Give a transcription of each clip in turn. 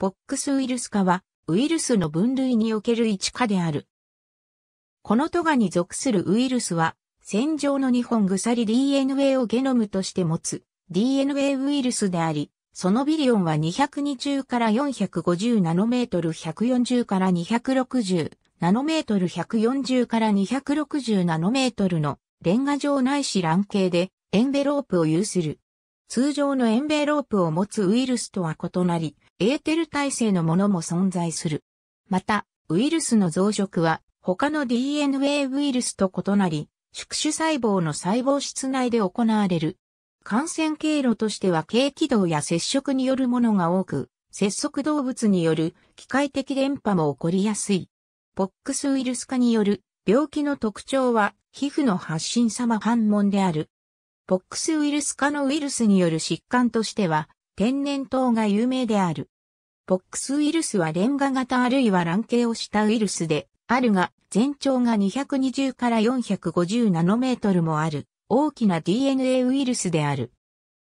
ポックスウイルス科は、ウイルスの分類における一科である。このトガに属するウイルスは、線状の日本鎖 DNA をゲノムとして持つ DNA ウイルスであり、そのビリオンは220から450ナノメートル140から260ナノメートル140から260ナノメートルのレンガ状ないし卵形でエンベロープを有する。通常のエンベロープを持つウイルスとは異なり、エーテル耐性のものも存在する。また、ウイルスの増殖は他の DNA ウイルスと異なり、宿主細胞の細胞質内で行われる。感染経路としては軽軌道や接触によるものが多く、接触動物による機械的電波も起こりやすい。ポックスウイルス化による病気の特徴は皮膚の発疹様反問である。ポックスウイルス化のウイルスによる疾患としては、天然痘が有名である。ポックスウイルスはレンガ型あるいは卵形をしたウイルスで、あるが、全長が220から450ナノメートルもある、大きな DNA ウイルスである。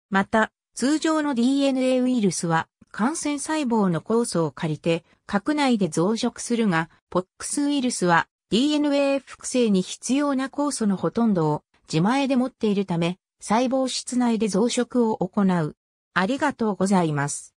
また、通常の DNA ウイルスは、感染細胞の酵素を借りて、核内で増殖するが、ポックスウイルスは、DNA 複製に必要な酵素のほとんどを自前で持っているため、細胞室内で増殖を行う。ありがとうございます。